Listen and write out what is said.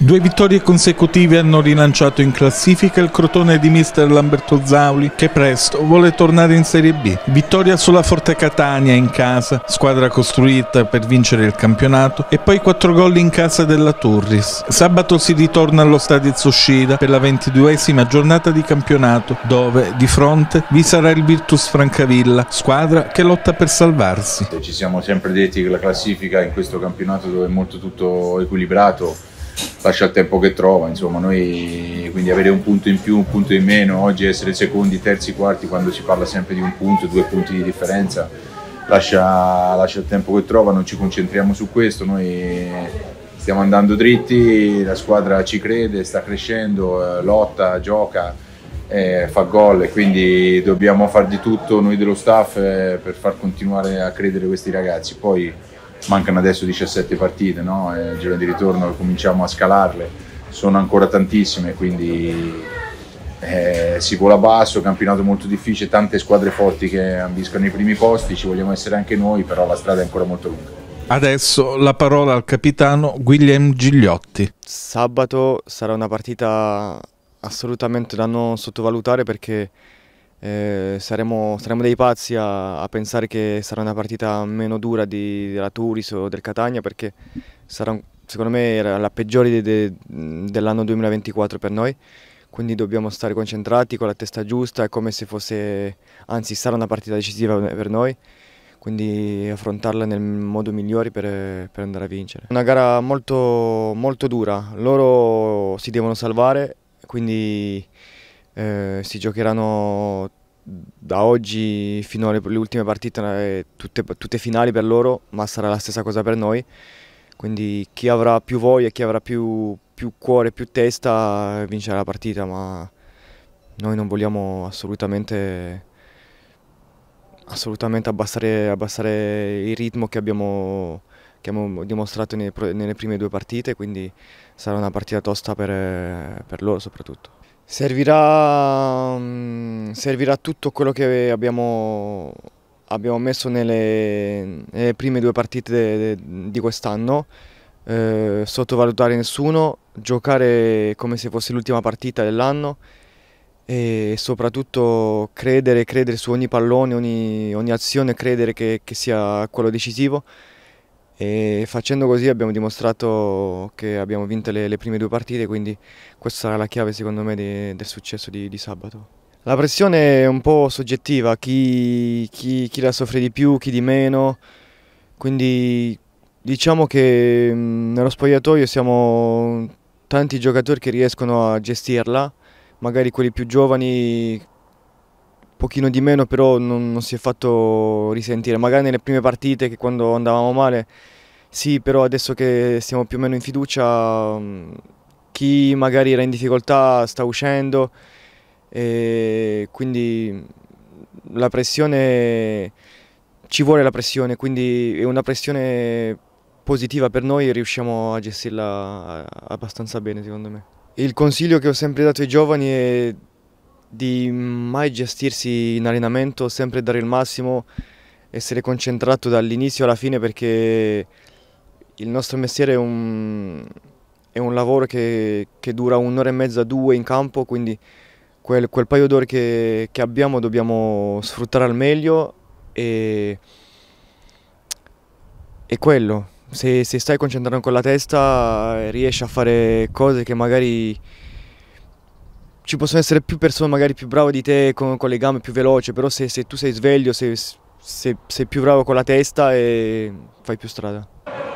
Due vittorie consecutive hanno rilanciato in classifica il crotone di mister Lamberto Zauli che presto vuole tornare in Serie B. Vittoria sulla Forte Catania in casa, squadra costruita per vincere il campionato e poi quattro gol in casa della Turris. Sabato si ritorna allo stadio Tsushida per la ventiduesima giornata di campionato dove di fronte vi sarà il Virtus Francavilla, squadra che lotta per salvarsi. Ci siamo sempre detti che la classifica in questo campionato dove è molto tutto equilibrato lascia il tempo che trova, insomma noi quindi avere un punto in più, un punto in meno, oggi essere secondi, terzi, quarti quando si parla sempre di un punto, due punti di differenza, lascia, lascia il tempo che trova, non ci concentriamo su questo, noi stiamo andando dritti, la squadra ci crede, sta crescendo, eh, lotta, gioca, eh, fa gol e quindi dobbiamo far di tutto noi dello staff eh, per far continuare a credere questi ragazzi. Poi, mancano adesso 17 partite, no? il giro di ritorno cominciamo a scalarle, sono ancora tantissime, quindi eh, si vola basso, campionato molto difficile, tante squadre forti che ambiscono i primi posti, ci vogliamo essere anche noi, però la strada è ancora molto lunga. Adesso la parola al capitano Guillem Gigliotti. Sabato sarà una partita assolutamente da non sottovalutare perché eh, saremo, saremo, dei pazzi a, a, pensare che sarà una partita meno dura di, della Turis o del Catania perché sarà secondo me era la peggiore de, de, dell'anno 2024 per noi quindi dobbiamo stare concentrati con la testa giusta è come se fosse anzi sarà una partita decisiva per noi quindi affrontarla nel modo migliore per, per andare a vincere. Una gara molto, molto dura, loro si devono salvare, quindi eh, si giocheranno da oggi fino alle ultime partite, eh, tutte, tutte finali per loro, ma sarà la stessa cosa per noi. Quindi chi avrà più voglia, chi avrà più, più cuore, più testa vincerà la partita, ma noi non vogliamo assolutamente, assolutamente abbassare, abbassare, il ritmo che abbiamo, che abbiamo dimostrato nelle, nelle, prime due partite, quindi sarà una partita tosta per, per loro soprattutto. Servirà, mm, servirà tutto quello che abbiamo, abbiamo messo nelle, nelle, prime due partite di quest'anno, eh, sottovalutare nessuno, giocare come se fosse l'ultima partita dell'anno e soprattutto credere, credere su ogni pallone, ogni, ogni azione, credere che, che sia quello decisivo e facendo così abbiamo dimostrato che abbiamo vinto le, le, prime due partite, quindi questa sarà la chiave secondo me de, del successo di, di, sabato. La pressione è un po' soggettiva, chi, chi, chi, la soffre di più, chi di meno, quindi diciamo che mm, nello spogliatoio siamo tanti giocatori che riescono a gestirla, magari quelli più giovani pochino di meno, però non, non, si è fatto risentire. Magari nelle prime partite che quando andavamo male, sì, però adesso che siamo più o meno in fiducia, mm, chi magari era in difficoltà sta uscendo e quindi mm, la pressione, ci vuole la pressione, quindi è una pressione positiva per noi e riusciamo a gestirla eh, abbastanza bene secondo me. Il consiglio che ho sempre dato ai giovani è di mai gestirsi in allenamento, sempre dare il massimo, essere concentrato dall'inizio alla fine perché il nostro mestiere è un, è un lavoro che, che dura un'ora e mezza, due in campo, quindi quel, quel paio d'ore che, che abbiamo dobbiamo sfruttare al meglio e, e quello. Se, se stai concentrando con la testa eh, riesci a fare cose che magari ci possono essere più persone magari più brave di te con, con le gambe più veloci, però se, se tu sei sveglio, se, se, sei più bravo con la testa, e fai più strada.